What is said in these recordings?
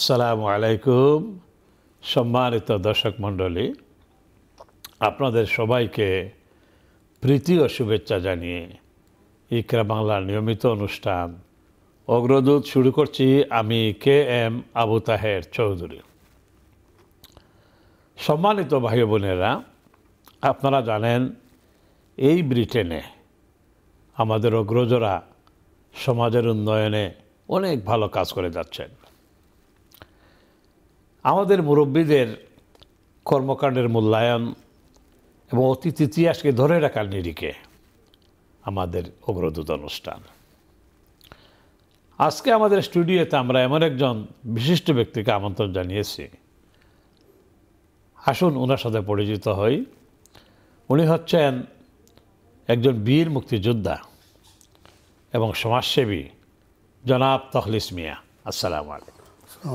আসসালামু আলাইকুম সম্মানিত দর্শক মণ্ডলী আপনাদের সবাইকে প্রীতি ও শুভেচ্ছা জানিয়ে ইকরা বাংলার নিয়মিত অনুষ্ঠান অগ্রদূত শুরু করছি আমি কে এম আবু তাহের চৌধুরী সম্মানিত ভাই বোনেরা আপনারা জানেন এই ব্রিটেনে আমাদের অগ্রজরা সমাজের উন্নয়নে অনেক ভালো কাজ করে যাচ্ছেন আমাদের মুরব্বীদের কর্মকাণ্ডের মূল্যায়ন এবং অতীত ইতিহাসকে ধরে রাখার নিরিখে আমাদের অগ্রদূত অনুষ্ঠান আজকে আমাদের স্টুডিওতে আমরা এমন একজন বিশিষ্ট ব্যক্তিকে আমন্ত্রণ জানিয়েছি আসুন ওনার সাথে পরিচিত হই উনি হচ্ছেন একজন বীর মুক্তিযোদ্ধা এবং সমাজসেবী জনাব তখলিস মিয়া আসসালামু আলাইকুম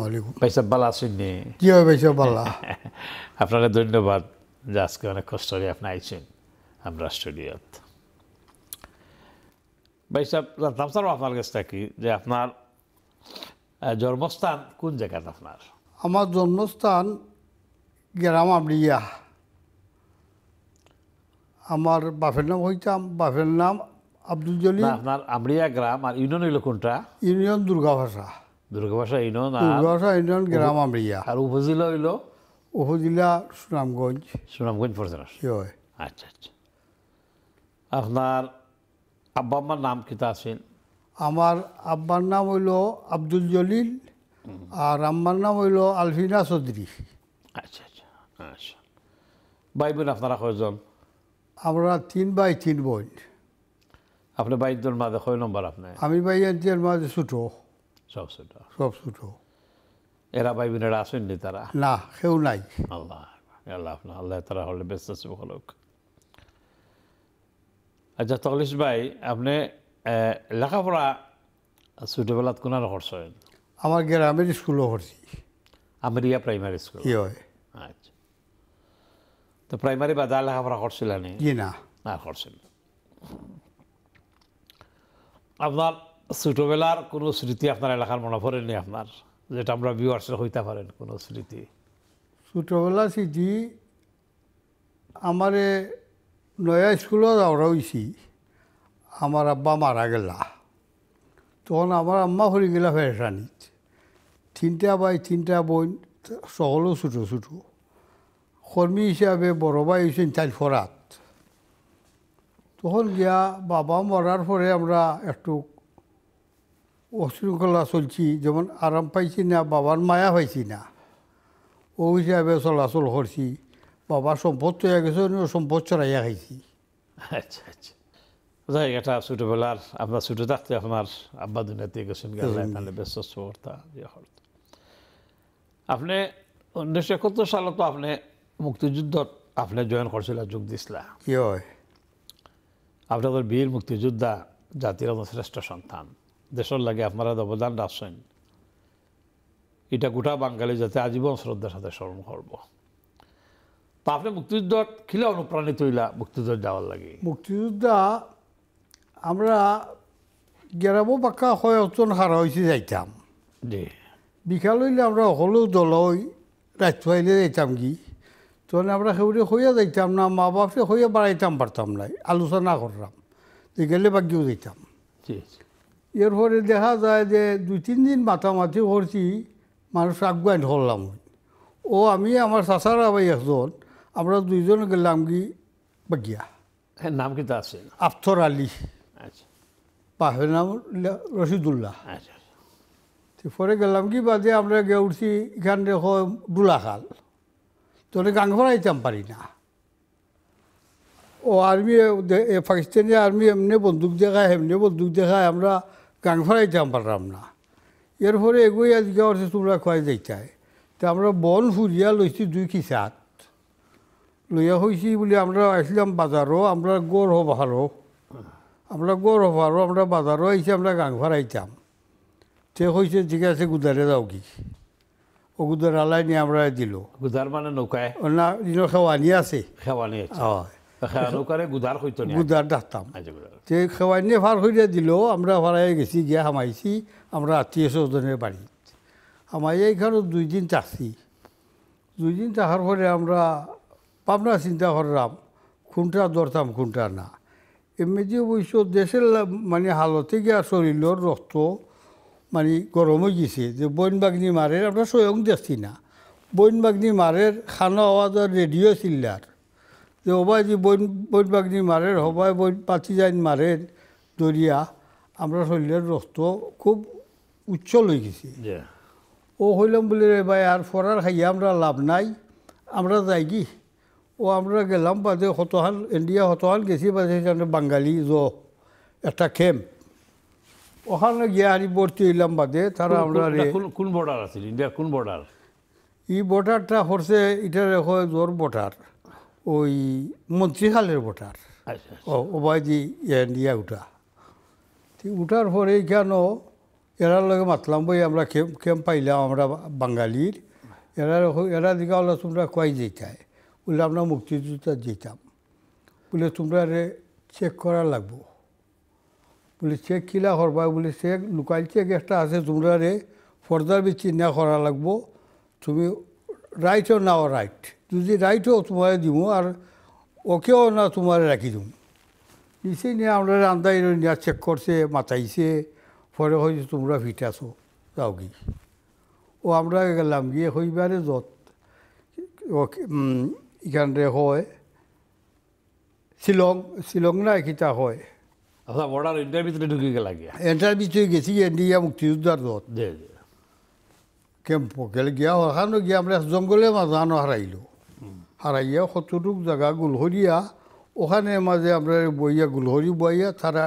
আপনারা ধন্যবাদ যে আজকে অনেক কষ্ট করে আপনি আইছেন আমরা স্টুডিওত ভাই সাহেব জানতাম স্যার মানে আপনার কাছে থাকি যে আপনার জন্মস্থান কোন জায়গাতে আপনার আমার জন্মস্থান গ্রাম আমরিয়া আমার বাপের নাম হইতাম বাপের নাম আব্দুল জলিল আপনার আমরিয়া গ্রাম আর ইউনিয়ন হইল কোনটা ইউনিয়ন দুর্গা ভাষা দুর্গাবাসা ইউনিয়ন দুর্গাবাসা ইউনিয়ন গ্রাম আমরিয়া আর উপজেলা হইল উপজেলা সুনামগঞ্জ সুনামগঞ্জ পড়ছেন আচ্ছা আচ্ছা আপনার আব্বা আম্মার নাম কিতা আছেন আমার আব্বার নাম হইল আব্দুল জলিল আর আম্মার নাম হইল আলফিনা চৌধুরী আচ্ছা আচ্ছা আচ্ছা ভাই বোন আপনারা কয়জন আমরা তিন ভাই তিন বোন আপনার বাইদের মাঝে কয় নম্বর আপনার আমি বাইয়ের মাঝে ছোটো সব ছোট সব ছোট এরা ভাই বোনেরা আসেননি তারা না কেউ নাই আল্লাহ আল্লাহ আল্লাহ তারা হলে ব্যস্ত আছে হলোক আচ্ছা তকলিস ভাই আপনি লেখাপড়া ছোটবেলাত কোনার করছেন আমার গ্রামের স্কুলও করছি আমেরিয়া প্রাইমারি স্কুল কি হয় আচ্ছা তো প্রাইমারি বা দা লেখাপড়া করছিলেন না না করছিলেন আপনার ছোটোবেলার কোনো স্মৃতি আপনার এলাকার মনে পড়েনি আপনার যেটা আমরা ভিউয়ার্সের হইতে পারেন কোনো স্মৃতি ছোটোবেলা স্মৃতি আমারে নয়া স্কুলও যাওয়া হয়েছি আমার আব্বা মারা গেলা তখন আমার আম্মা হরি গেলা ফেরানি তিনটা ভাই তিনটা বোন সকলও ছোটো ছোটো কর্মী হিসাবে বড় ভাই হয়েছেন তাই ফরাত তখন গিয়া বাবা মরার পরে আমরা একটু অশৃঙ্খলা চলছি যেমন আরাম পাইছি না বাবার মায়া পাইছি না ও হিসাবে চলাচল করছি বাবার সম্পদ তৈরি গেছে সম্পদ চড়াইয়া খাইছি আচ্ছা আচ্ছা যাই এটা ছোটোবেলার আপনার ছোটো থাকতে আপনার আব্বা দুনিয়াতে গেছেন গেলেন ব্যস্ত সবর্তা ইয়ে আপনি উনিশশো একত্তর সালে তো আপনি মুক্তিযুদ্ধত আপনি জয়েন করছিল যোগ দিছিলা কি হয় আপনাদের বীর মুক্তিযোদ্ধা জাতির শ্রেষ্ঠ সন্তান দেশের লাগে আপনারা অবদান রাখছেন এটা গোটা বাঙালি যাতে আজীবন শ্রদ্ধার সাথে স্মরণ করব তা আপনি মুক্তিযুদ্ধত খিলা অনুপ্রাণিত হইলা মুক্তিযুদ্ধ যাওয়ার লাগে মুক্তিযোদ্ধা আমরা গেরামো পাকা হয় অতন হারা হয়েছে যাইতাম জি বিকাল হইলে আমরা সকলেও দলই রাত্র আইলে যাইতাম কি তখন আমরা সেগুলি হইয়া যাইতাম না মা বাপে হইয়া বাড়াইতাম পারতাম নাই আলোচনা করলাম গেলে বাকিও যাইতাম জি এরপরে দেখা যায় যে দুই তিন দিন মাথামাথি করছি মানুষ আগুয়াই ধরলাম ও আমি আমার চাচার আবাই একজন আমরা দুইজন গেলাম কি বাগিয়া হ্যাঁ নাম কিন্তু আছে আফতর আলী আচ্ছা বাহের নাম রশিদুল্লাহ আচ্ছা, আচ্ছা। পরে গেলাম কি বাদে আমরা গে উঠছি এখান দেখো ডুলাখাল তো গাং আইতাম পারি না ও আর্মি পাকিস্তানি আর্মি এমনি বন্দুক দেখায় এমনি বন্দুক দেখায় আমরা গান ফলাইতাম পারলাম না এরপরে এগোই আজকে অর্থে তোমরা খোয়াই যাইতাই তা আমরা বন ফুরিয়া লইছি দুই খিসাত লইয়া হয়েছি বলে আমরা আসলাম বাজারও আমরা গড় হবারও আমরা গড় হবারও আমরা বাজারও আইছি আমরা গান ফারাইতাম সে হয়েছে ঠিক আছে গুদারে যাও কি ও গুদার আলাই নিয়ে আমরা দিল গুদার মানে নৌকায় না খাওয়ানি আছে খাওয়ানি আছে হয় গুদার ডাকতাম নিয়ে ভার হইয়া দিল আমরা ভাড়াই গেছি গিয়া হামাইছি আমরা আত্মীয় স্বজনের বাড়ি হামাই এইখানে দুই দিন চাষি দুই দিন চাহার পরে আমরা পাবনা চিন্তা করলাম খুনটা ধরতাম খুনটা না এমনিতে অবশ্য দেশের মানে হালতে গিয়া শরীরের রক্ত মানে গরম হয়ে গেছে যে বইন বাগনি মারের আমরা স্বয়ং দেখছি না বইন বাগনি মারের খানা আওয়াজ রেডিও সিলার যে হবাই যে বৈন বৈন বাগনি মারের হবাই বৈন পাতি যাইন মারের দরিয়া আমরা শরীরের রক্ত খুব উচ্ছল হয়ে গেছি ও হইলাম বলে রে ভাই আর ফরার খাইয়া আমরা লাভ নাই আমরা যাই কি ও আমরা গেলাম বাদে হতহান ইন্ডিয়া হতহান গেছি বাদে সেখানে বাঙালি জ একটা খেম ওখানে গিয়ে আর ভর্তি হইলাম বাদে তারা আমরা কোন বর্ডার আছে ইন্ডিয়ার কোন বর্ডার ই বর্ডারটা হরছে এটা রেখো জোর বর্ডার ওই মন্ত্রীখালের ভোটার আচ্ছা, আচ্ছা। ও ওবায়দি ইয়া উঠা উঠার পরে কেন এরার লগে মাতলাম বই আমরা কেম পাইলাম আমরা বাঙালির এরা এরা দিকে হলো তোমরা কয় যেতায় বলে আমরা মুক্তিযুদ্ধ যেতাম বলে তোমরা চেক করা লাগবো বলে চেক কিলা করবা বলে চেক লোকাল চেক একটা আছে তোমরা রে ফর্দার বেশি করা লাগবো তুমি রাইট ও নাও রাইট যদি রাইটও হও তোমার দিব আর ওকেও না তোমার রাখি দিব নিচে নিয়ে আমরা রান্দাই নিয়ে চেক করছে মাথাইছে পরে হয়েছে তোমরা ফিট আছো যাও কি ও আমরা গেলাম গিয়ে হইবারে যত এখানে হয় শিলং শিলং না এখিতা হয় আচ্ছা বর্ডার এটার ভিতরে ঢুকে গেল এটার ভিতরে গেছি ইন্ডিয়া মুক্তিযোদ্ধার দত কেম্প গেলে গিয়া ওখানে গিয়া আমরা জঙ্গলে মাঝানো হারাইলো হারাইয়া সতটুক জায়গা গুলহরিয়া ওখানে মাঝে আমরা বইয়া গুলহরি বইয়া তারা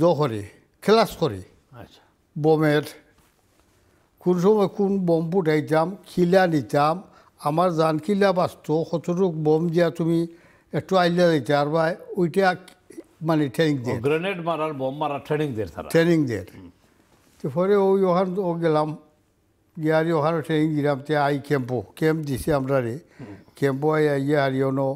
জ করে খেলাস করে আচ্ছা বোমের কোন সময় কোন বোম ফুটাইতাম খিলা নিতাম আমার জান খিলা বাঁচত সতটুক বোম দিয়া তুমি একটু আইলা দিতে আর বা ওইটা মানে ট্রেনিং দিয়ে গ্রেনেড মারার বোম মারার ট্রেনিং দেয় ট্রেনিং দেয় পরে ওই ওখান ও গেলাম ইয়ারি ওখানে ট্রেনিং দিলাম তে আই ক্যাম্পো কেম্প দিছে আমরা রে ক্যাম্পো আই আইয়ে হারিয়ানো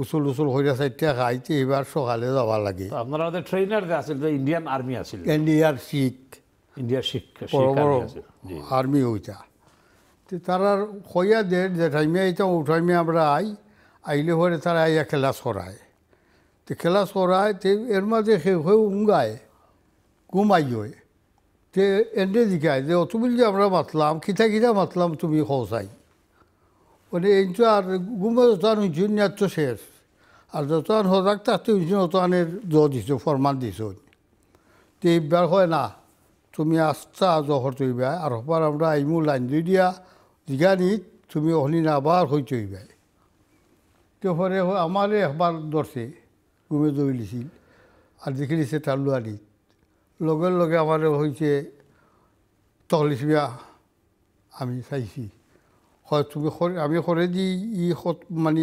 উসুল উসুল হইয়া সাইডটা খাইতে এবার সকালে যাওয়া লাগে আপনারা আমাদের ট্রেনার আছিল যে ইন্ডিয়ান আর্মি আছিল ইন্ডিয়ার শিখ ইন্ডিয়ার শিখ আর্মি ওইটা তো তারার হইয়া দে যে টাইমে এইটা উঠাইমে আমরা আই আইলে হরে তারা আইয়া খেলা করায় তে খেলা করায় তো এর মাঝে সে হয়ে উঙ্গায় ঘুমাই হয় এনে দিকে যে অত अतुमील যে আমরা মাতলাম কিতা কিতা মাতলাম তুমি খসাই ওনে মানে তো আর গুমে যতান হুইছেন না তো শেষ আর আন হজাক তাতে হুইছেন অতানের জ দিছ ফরমান দিছ তে এইবার হয় না তুমি আস্থা জহর তৈবা আর হবার আমরা আইমু লাইন দুই দিয়া নি তুমি না আবার হই তৈবাই তো হরে আমারে একবার দর্শে গুমে দৌড়িছিল আর তার তালুয়ারিত লগে লগে আমার হয়েছে তলিশ বিয়া আমি চাইছি হয় তুমি আমি সরে দি ই মানে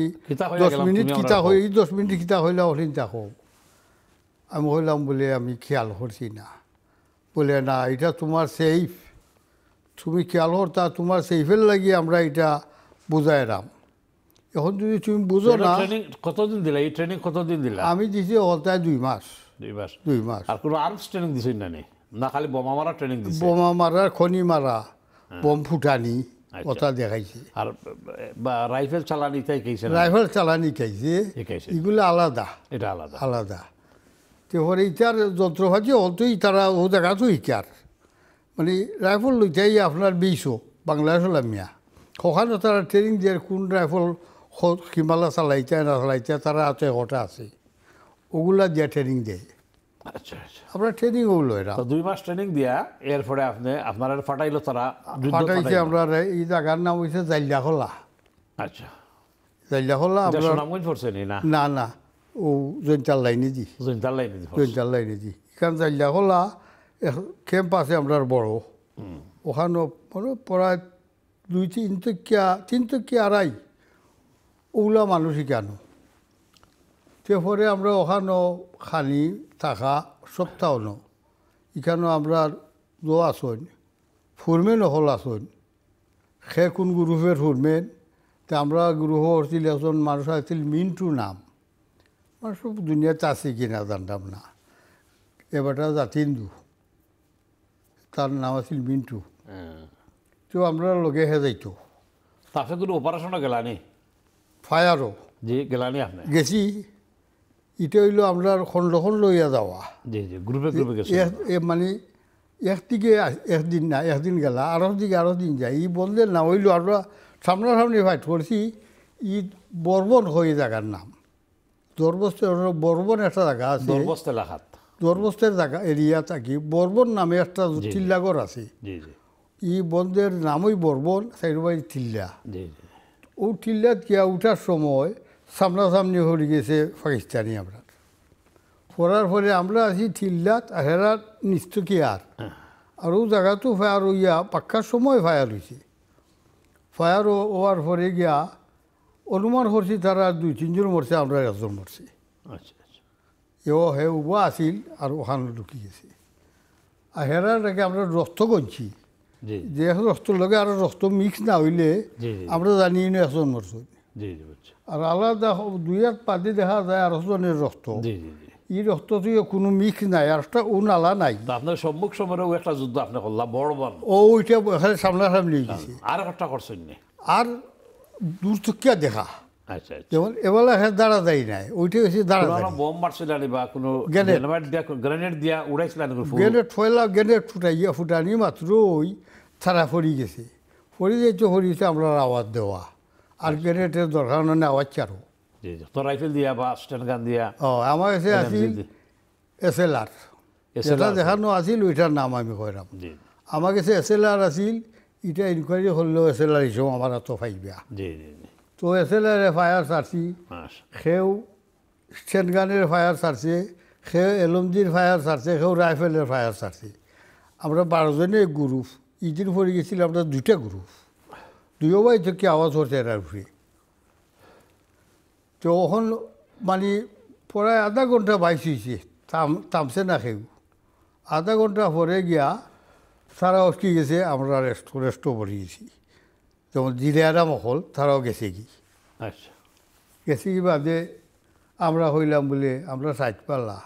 দশ মিনিট কিতা হয়ে এই দশ মিনিট কিতা হইলে অচিন্তা হোক আমি হইলাম বলে আমি খেয়াল করছি না বলে না এটা তোমার সেফ তুমি খেয়াল করতা তোমার সেফের লাগি আমরা এটা বুঝাই রাম এখন যদি তুমি বুঝো না কতদিন দিলা এই ট্রেনিং কতদিন দিলা আমি দিছি অতায় দুই মাস দুই মাস দুই আর কোনো ট্রেনিং না দিছে বোমা মারা খনি মারা হ্যাঁ। ফুটানি আচ্ছা। কথা দেখাইছে আর রাইফেল রাইফেল আলাদা এটা আলাদা আলাদা তো হরে যন্ত্রপাতি অতই তারা ও জায়গাতো ইটার মানে রাইফল লইতেই আপনার বিশো বাংলাদেশ মিয়া কখনো তারা ট্রেনিং দিয়ে কোন রাইফল কিমালা চালাইতে না চালাইতে তারা হাতে হঠাৎ আছে ওগুলা দিয়ে ট্রেনিং দেয় আচ্ছা আচ্ছা আপনার ট্রেনিং ওগুলো এটা দুই মাস ট্রেনিং দিয়া এরপরে আপনি আপনার আর ফাটাইল তারা ফাটাইছে আমরা এই জায়গার নাম হয়েছে জাইল্লা খোলা আচ্ছা জাইল্লা খোলা আপনার নামগঞ্জ পড়ছে না না না ও জৈন্তাল লাইনে জি জৈন্তাল লাইনে জি জৈন্তাল লাইনে দি এখান জাইল্লা খোলা ক্যাম্প আছে আপনার বড় ওখানে মানে প্রায় দুই তিন তকিয়া তিন তকিয়া আড়াই ওগুলা মানুষই কেন তে পরে আমরা ওখানেও খানি থাকা ন এখানেও আমরা দো আসন ফুরমেন হল আসন সে কোন গ্রুপের ফুরমেন তে আমরা গ্রুপ আসছিল এখন মানুষ আসছিল মিন্টু নাম মানুষ দুনিয়াতে আছে কিনা জানতাম না এবারটা জাতিন্দু তার নাম আছিল মিন্টু হ্যাঁ। তো আমরা লগে হে যাইতো তারপরে কোনো অপারেশনও গেলানি ফায়ারও গেলানি আপনি গেছি এটা আমরা আপনার খণ্ডখন লইয়া যাওয়া মানে একদিকে একদিন না একদিন গেলা আরো দিকে আরো দিন যায় ই বললে না হইলো আমরা সামনাসামনি ফাইট করছি ই বর্বন হয়ে জায়গার নাম দরবস্তের বর্বন একটা জায়গা আছে দরবস্তের জায়গা এরিয়া থাকি বর্বন নামে একটা চিল্লাগর আছে ই বন্ধের নামই বর্বন সাইড টিল্লা ও টিল্লাত গিয়া উঠার সময় সামনাসামনি হয়ে গেছে পাকিস্তানি আমরা করার পরে আমরা আছি ঠিল্লাত হেরার নিস্তকি আর হ্যাঁ। আর ও জায়গাতেও ফায়ার হইয়া পাক্কার সময় ফায়ার হয়েছে ফায়ার হওয়ার পরে গিয়া অনুমান করছি তারা দুই তিনজন মরছে আমরা একজন মরছি আচ্ছা আচ্ছা এও হে উবা আসিল আর ওখানে লুকি গেছে আর হেরার আগে আমরা রক্ত গঞ্চি যে রস্তর লগে আর রক্ত মিক্স না হইলে আমরা জানি না একজন মরছি আর আলাদা দুই দুইয়াত পাতি দেখা যায় আর জনের রক্ত এই রক্ত থেকে কোনো মিখ নাই আর একটা ও নালা নাই আপনার সম্মুখ সময়ে একটা যুদ্ধ আপনি করলাম বড় বল ও ওইটা এখানে সামনাসামনি গেছে আর একটা করছেন আর দূর থেকে দেখা আচ্ছা, আচ্ছা। যেমন এবেলা হ্যাঁ দাঁড়া যায় নাই ওইটা হচ্ছে দাঁড়া যায় বোম মারছিল বা কোনো গ্রেনেড দিয়া গ্রেনেড দিয়া উড়াইছিল গ্রেনেড ফয়লা গ্রেনেড ফুটাইয়া ফুটানি মাত্র ওই ছাড়া ফরি গেছে ফরি যাইতে ফরিতে আমরা আওয়াজ দেওয়া আর গ্রেটের দরকার না নেওয়া চারো জি জি তো রাইফেল দিয়া বা স্ট্যান্ড গান দিয়া ও আমার কাছে আছে এস এল আর সেটা দেখানো আছিল ওইটার নাম আমি কইলাম আমার কাছে এস এল আর আছিল এটা ইনকোয়ারি হলেও এস এল আর হিসেবে আমার তো ফাইবা তো এস এল আর ফায়ার সারছি সেও স্ট্যান্ড গানের ফায়ার সারছে সেও এলমজির ফায়ার সারছে সেও রাইফেলের ফায়ার সারছে আমরা বারোজনের গ্রুপ ইদিন পড়ে গেছিলাম আমরা দুইটা গ্রুপ আওয়াজ जोंखि आवाज हरजाया তো ওখান মানে প্রায় আধা ঘন্টা বাইসিছি তামসে না খেয়ে আধা ঘন্টা পরে গিয়া তারাও কি গেছে আমরা রেস্ট রেস্টও গেছি যেমন জিলিয়ারা মহল তারাও গেছে কি আচ্ছা গেছে কি বাদে আমরা হইলাম বলে আমরা সাইড পাল্লা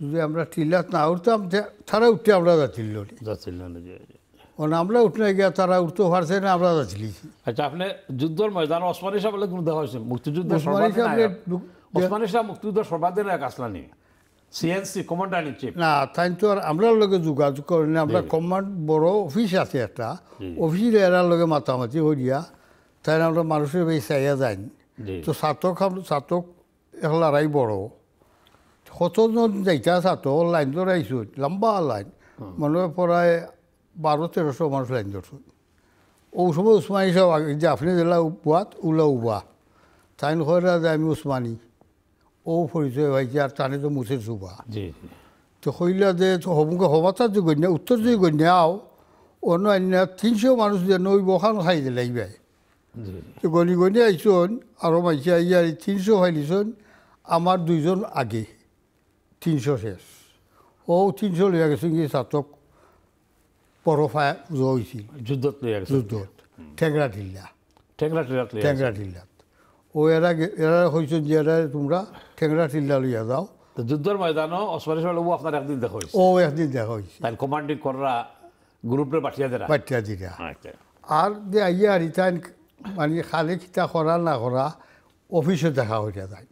যদি আমরা টিল্লাত না উঠতাম তারা উঠতে আমরা যাচ্ছিল যাচ্ছিল না ও আমরা উঠনে গিয়া তারা উঠতে পারছে না আমরা যাচ্ছি আচ্ছা আপনি যুদ্ধর ময়দান ওসমানী সাহেব বলে গুণদা হয়েছেন মুক্তিযুদ্ধ ওসমানী সাহেব মুক্তিযুদ্ধ সর্বাধিক এক আসলানি সিএনসি কমান্ডার ইন চিফ না তাই তো আর আমরা লগে যোগাযোগ করি না আমরা কমান্ড বড় অফিস আছে একটা অফিসে এরার লগে মাতামাতি দিয়া তাই আমরা মানুষের বেশি চাইয়া যাই তো ছাত্রক ছাত্রক এখলারাই বড় কতজন যাইতা ছাত্র লাইন ধরাইছো লম্বা লাইন মানে পৰাই বারো তেরোশো মানুষ লাইন ধরছে ও সময় উসমানী সব আগে যে আপনি যেলা উপাত উলা উবা তাই নখরা যে আমি উসমানী ও পরিচয় হয়েছে আর টানে তো মুসের সুবা তো কইলা যে হমকে হবাতার যে গণ্যা উত্তর যে গণ্যা আও অন্য অন্য তিনশো মানুষ যে নই বখান খাই দিলে ইবাই তো গণি গণি আইসন আরও মাইছে আইয়া তিনশো খাইলিছন আমার দুইজন আগে তিনশো শেষ ও তিনশো লইয়া গেছেন কি ছাত্রক পরফা হৈছিল যুদ্ধত লৈ যুদ্ধত ঠেংৰা টিল্লা ঠেংৰা টিল্লাত ঠেংৰা টিল্লাত ও এরা এরা হয়েছেন যে এরা তোমরা ঠেংরা টিল্লা লইয়া যাও যুদ্ধের ময়দানও অসমানী ও আপনার একদিন দেখা হয়েছে ও একদিন দেখা হয়েছে তাই কমান্ডিং কররা গ্রুপে পাঠিয়ে দেরা পাঠিয়ে দিরা আর যে আইয়া রিটার্ন মানে খালি কিতা করা না করা অফিসে দেখা হইয়া যায়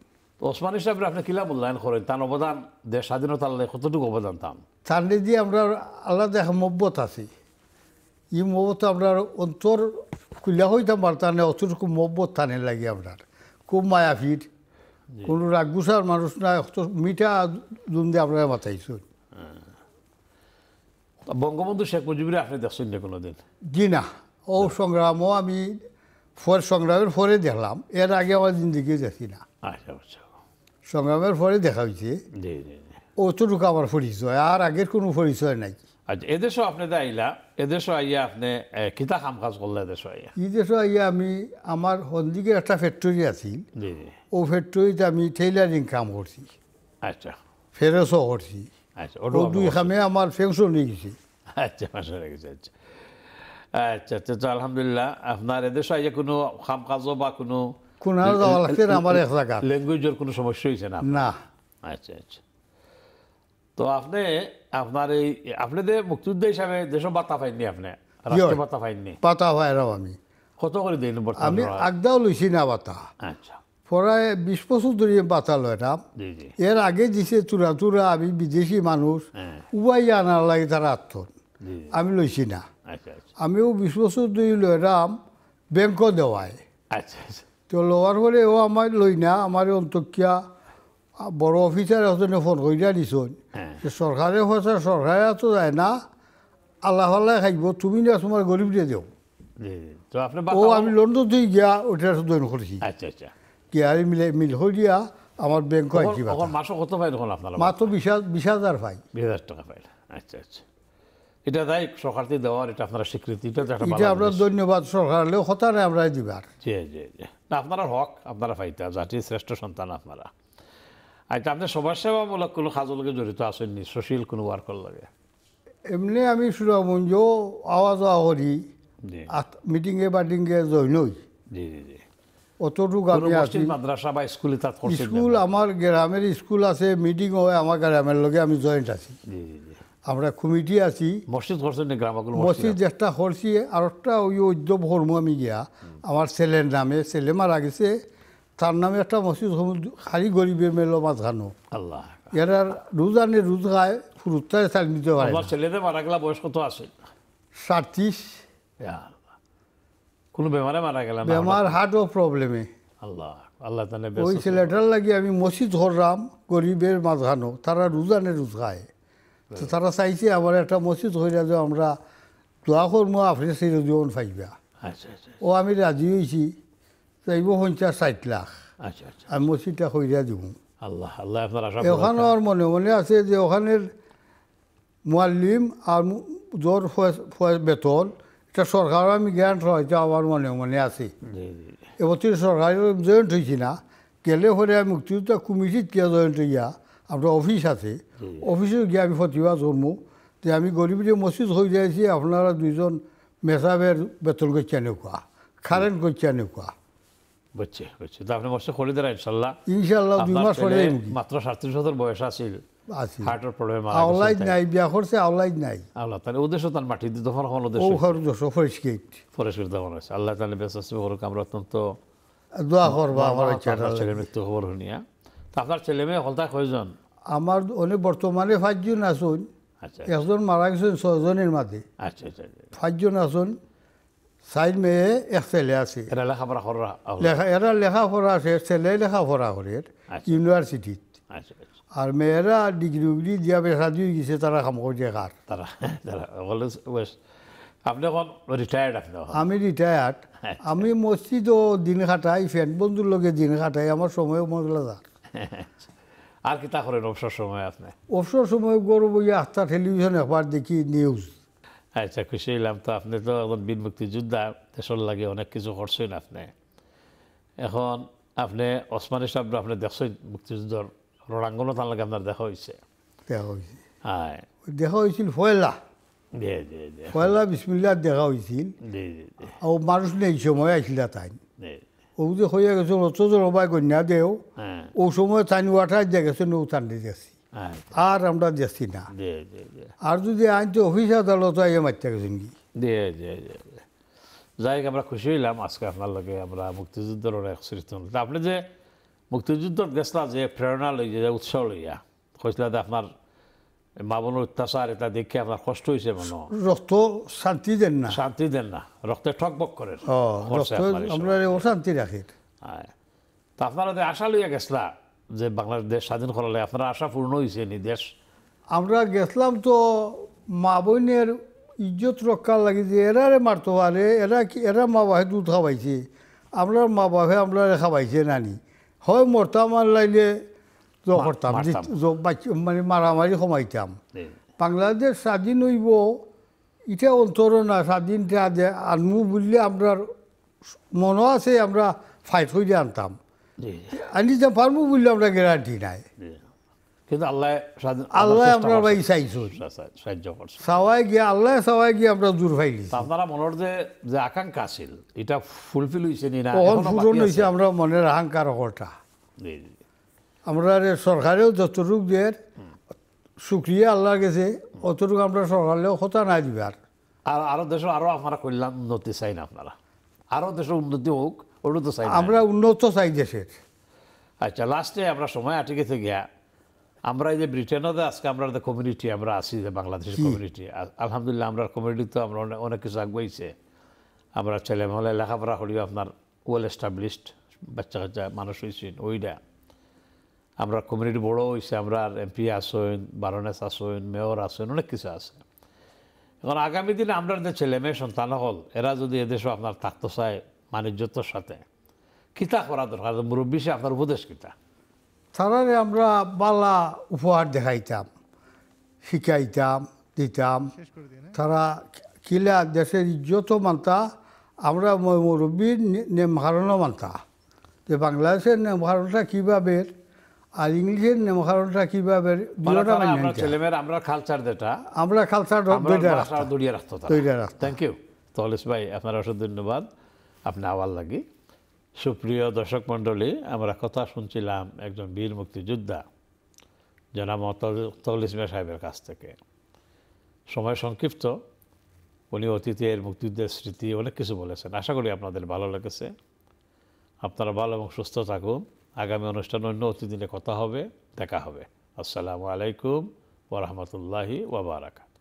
ওসমানি সাহেব আপনি কিলা মূল্যায়ন করেন তার অবদান দেশ স্বাধীনতার কতটুকু অবদান তাম তাহলে দিয়ে আমরা আলাদা এক মব্বত আছি ই মব্বত আমরা অন্তর খুলিয়া হইতাম আর তাহলে অতর খুব মব্বত থানে লাগে আপনার খুব মায়াফির কোন রাগুসার মানুষ না মিঠা দুন দিয়ে আপনারা বাতাইছেন বঙ্গবন্ধু শেখ মুজিবুর আপনি দেখছেন না কোনোদিন জি না ও সংগ্রামও আমি ফর সংগ্রামের পরে দেখলাম এর আগে আমার জিন্দিগি দেখি না আচ্ছা আচ্ছা সংগ্রামের পরে দেখা হয়েছে জি জি ও অতটুকু আমার পরিচয় আর আগের কোনো পরিচয় নাই আচ্ছা এদেশও আপনি তো আইলা এদেশও আইয়া আপনি কিতা কাম কাজ করলে এদেশও আইয়া এই আইয়া আমি আমার হন্দিকের একটা ফ্যাক্টরি আছিল ও ফ্যাক্টরিতে আমি টেইলারিং কাম করছি আচ্ছা ফেরসও করছি আচ্ছা ও দুই খামে আমার নিয়ে গেছি আচ্ছা ফেংশন লেগেছে আচ্ছা আচ্ছা আচ্ছা তো আলহামদুলিল্লাহ আপনার এদেশও আইয়া কোনো কাম কাজও বা কোনো কোনো যাওয়া লাগছে আমার এক জায়গা ল্যাঙ্গুয়েজের কোনো সমস্যা হয়েছে না না আচ্ছা আচ্ছা তো আপনি আপনার এই আপনি যে মুক্তিযুদ্ধ হিসাবে যেসব বার্তা পাইননি আপনি রাষ্ট্রীয় বার্তা পাইননি পাতা হয় এরাও আমি কত করে দিন আমি আগদাও লইছি না বাতা আচ্ছা পড়ায় বিশ বছর ধরে বাতা লয় লইলাম এর আগে দিছে চূড়া চূড়া আমি বিদেশি মানুষ উবাই আনার লাগে তারা আত্ম আমি লইছি না আচ্ছা, আচ্ছা। আমিও বিশ বছর ধরে লইলাম ব্যাংকও দেওয়ায় আচ্ছা, আচ্ছা তো লওয়ার পরে ও আমার লই না আমার অন্তকিয়া বড় অফিসার এজনে ফোন দিয়া দিছন হ্যাঁ। যে সরকারে হয়েছে সরকারে তো যায় না আল্লাহ আল্লাহ খাইব তুমি না তোমার গরিব দিয়ে দেও ও আমি তো থেকে গিয়া ওটা দৈন করছি আচ্ছা আচ্ছা মিলে মিল দিয়া আমার ব্যাংক আইছি মাসে কত পাই তখন আপনার মাত্র বিশ বিশ হাজার পাই বিশ হাজার টাকা পাই আচ্ছা আচ্ছা এটা তাই সরকার থেকে দেওয়ার এটা আপনার স্বীকৃতি এটা এটা আপনার ধন্যবাদ হলেও হতারে আমরা দিবার জি জি জি না আপনারা হক আপনারা পাইতা জাতির শ্রেষ্ঠ সন্তান আপনারা আচ্ছা আপনি সমাজসেবামূলক কোনো কাজলকে জড়িত আসেননি সোশ্যাল কোনো ওয়ার্কর লাগে এমনি আমি সুরামঞ্জ আওয়া যাওয়া করি মিটিংয়ে বাটিংয়ে জৈন জি জি জি অতটুকু আমি আছি মাদ্রাসা বা স্কুলে তাত স্কুল আমার গ্রামের স্কুল আছে মিটিং হয় আমার গ্রামের লগে আমি জয়েন্ট আছি আমরা কমিটি আছি মসজিদ করছেন গ্রামগুলো মসজিদ একটা করছি আর একটা ওই উদ্যোগ হরমু আমি গিয়া আমার ছেলের নামে ছেলে মারা গেছে তার নামে একটা মসজিদ খালি গরিবের মেলো মাঝখানো আল্লাহ এরা রোজানে রোজ খায় ফুরুত্তায় থাক নিতে পারে আমার ছেলেদের মারা গেলা বয়স কত আছে সাতত্রিশ কোনো বেমারে মারা গেলাম বেমার হার্টও প্রবলেমে আল্লাহ আল্লাহ তাহলে ওই ছেলেটার লাগি আমি মসজিদ করলাম গরিবের মাঝখানো তারা রোজা রোজ খায় হ্যাঁ। তো তারা চাইছে আমার একটা মসজিদ হয়ে যাবে আমরা দোয়া করবো আপনি সেই জীবন পাইবা আচ্ছা, আচ্ছা আচ্ছা ও আমি রাজি হয়েছি যাইব সংখ্যা ষাট লাখ আচ্ছা আচ্ছা আমি মসজিদটা সৈরা দিব আল্লাহ আল্লাহ আপনার আশা ওখানে আমার মনে মনে আছে যে ওখানের মোয়াল্লিম আর জোর বেতন এটা সরকার আমি গ্যারান্ট হয়তো আমার মনে মনে আছে এবছর সরকারের জয়েন্ট হয়েছি না গেলে হলে আমি মুক্তিযোদ্ধা কমিটিত গিয়া জয়ন্ত হইয়া আমরা অফিস আছে অফিসে গিয়ে আমি প্রতিবাদ জন্ম যে আমি গরিব যে মসজিদ হয়ে যাইছি আপনারা দুইজন মেসাবের বেতন করছে এনেকুৱা কারেন্ট করছে এনেকুৱা বুঝছে বুঝছে তো আপনি মস্ত খোলে ইনশাল্লাহ ইনশাল্লাহ দুই মাস পরে মাত্র সাতত্রিশ বছর বয়স আছিল হার্টের প্রবলেম আওলাইদ নাই বিয়া করছে নাই আল্লাহ তাহলে ওদেশও তার মাটি দিতে তখন ফরেশ গেট আল্লাহ তাহলে বেশ আসবে ওর আমরা অত্যন্ত দোয়া আমার ছেলে মৃত্যু খবর শুনিয়া হ্যাঁ? তো আপনার ছেলে মেয়ে হলতা কয়জন আমার অনেক বর্তমানে পাঁচজন আসুন আচ্ছা, আচ্ছা। একজন মারা গেছেন ছজনের মাঝে আচ্ছা আচ্ছা, আচ্ছা। পাঁচজন আসুন সাইড মেয়ে এক ছেলে আছে এরা লেখাপড়া করা লেখা এরা লেখাপড়া আছে ছেলে লেখাপড়া করে ইউনিভার্সিটিত আর মেয়েরা ডিগ্রি উগ্রি দিয়া বেসা দিয়ে গেছে তারা কাম করছে কার তারা আপনি এখন রিটায়ার্ড আপনি আমি রিটায়ার্ড আমি মসজিদও দিন কাটাই ফ্রেন্ড বন্ধুর লগে দিন কাটাই আমার সময়ও মজলা যাক আর কি তা করেন অবসর সময় আপনি অবসর সময় গরু বইয়া আস্থা টেলিভিশন একবার দেখি নিউজ আচ্ছা খুশি হইলাম তো আপনি তো এখন বীর মুক্তিযোদ্ধা দেশের লাগে অনেক কিছু করছেন আপনি এখন আপনি ওসমানী সাহেব আপনি দেখছেন মুক্তিযুদ্ধর রণাঙ্গনও তার লাগে আপনার দেখা হয়েছে দেখা হয়েছে হ্যাঁ দেখা হয়েছিল ফয়লা ফয়লা বিসমিল্লা দেখা হয়েছিল আর মানুষ নেই সময় আসিল তাই ও যে হইয়া গেছে অত জলবায়ু কন্যা দেও ও সময় তাই ওয়াটার দিয়ে গেছে নৌ তান্ডে গেছে আচ্ছা। আর আমরা যাচ্ছি না আর যদি আইনতে অফিস আদালত আইয়ে মারতে গেছেন কি যাই আমরা খুশি হইলাম আজকে আপনার লগে আমরা মুক্তিযুদ্ধের অনেক সৃষ্টি আপনি যে মুক্তিযুদ্ধত গেছলা যে প্রেরণা লই যে উৎসাহ লইয়া কইসলা যে আপনার মামুন অত্যাচার এটা দেখে আপনার কষ্ট হয়েছে মনে রক্ত শান্তি দেন না শান্তি দেন না রক্তে ঠকবক করেন অশান্তি রাখেন তা আপনারা যে আশা লইয়া গেছলা যে বাংলাদেশ দেশ স্বাধীন করালে আপনারা আশা পূর্ণ হয়েছে নি দেশ আমরা গেছিলাম তো মা বোনের ইজ্জত রক্ষার লাগে যে এরারে মারতে আরে এরা কি এরা মা বাহে দুধ খাওয়াইছে আমরা মা বাহে আমরা খাওয়াইছে নানি হয় মরতাম আর লাইলে করতাম মানে মারামারি কমাইতাম বাংলাদেশ স্বাধীন হইব এটা অন্তর না স্বাধীনটা আনমু বললে আমরা মনে আছে আমরা ফাইট হইলে আনতাম আনি যে পারবো বললে আমরা গ্যারান্টি নাই কিন্তু আল্লাহ আল্লাহ আমরা ভাই চাইছো সাহায্য করছে সাওয়াই গিয়ে আল্লাহ সাওয়াই গিয়ে আমরা দূর পাইলি আপনারা মনের যে যে আকাঙ্ক্ষা আছিল এটা ফুলফিল হয়েছে নি না পূরণ হয়েছে আমরা মনের আকাঙ্ক্ষার কথা আমরা সরকারেও যতটুক দিয়ে সুক্রিয়া আল্লাহ গেছে অতটুকু আমরা সরকারেও হতা নাই দিবার আর আরও দেশের আরও আমরা কল্যাণ উন্নতি চাই না আপনারা আরও দেশের উন্নতি হোক উন্নত সাইজ আমরা উন্নত চাই দেশের আচ্ছা লাস্টে আমরা সময় আটকেতে গিয়া আমরা এই যে ব্রিটেনতে আজকে আমরা কমিউনিটি আমরা আছি যে বাংলাদেশের কমিউনিটি আলহামদুলিল্লাহ আমরা কমিউনিটি তো আমরা অনেক কিছু আগুয়াইছে আমরা ছেলে মহলে লেখাপড়া করিও আপনার ওয়েল এস্টাবলিশড বাচ্চা কাচ্চা মানুষ হয়েছেন ওইটা আমরা কমিউনিটি বড় হয়েছে আমরা এমপি আসেন বারোনেস আসেন মেয়র আসেন অনেক কিছু আছে এখন আগামী দিনে আমরা যে ছেলে মেয়ে সন্তান হল এরা যদি এদেশও আপনার থাকতে চায় মানিকযত্তর সাথে কিতা করা দরকার মুরব্বী সে আপনার উপদেশ কিতা তারারে আমরা বালা উপহার দেখাইতাম শিখাইতাম দিতাম হ্যাঁ? তারা কিলা দেশের ইজ্জত মানতা আমরা মুরব্বীর নেমহারণও মানতা যে বাংলাদেশের নেমহারণটা কীভাবে আর ইংলিশের হারণটা কীভাবে ছেলেমেয়ের আমরা কালচার যেটা আমরা কালচার দৌড়িয়ে রাখতো দৌড়িয়ে রাখতো থ্যাংক ইউ তলেশ ভাই আপনার অসংখ্য ধন্যবাদ আপনি আওয়াল লাগি সুপ্রিয় দর্শক মণ্ডলী আমরা কথা শুনছিলাম একজন বীর মুক্তিযোদ্ধা যারা তল মিয়া সাহেবের কাছ থেকে সময় সংক্ষিপ্ত উনি অতীতের মুক্তিযুদ্ধের স্মৃতি অনেক কিছু বলেছেন আশা করি আপনাদের ভালো লেগেছে আপনারা ভালো এবং সুস্থ থাকুন আগামী অনুষ্ঠান অন্য অতিথিনে কথা হবে দেখা হবে আসসালামু আলাইকুম ওরহমতুল্লাহি ওবরাকাত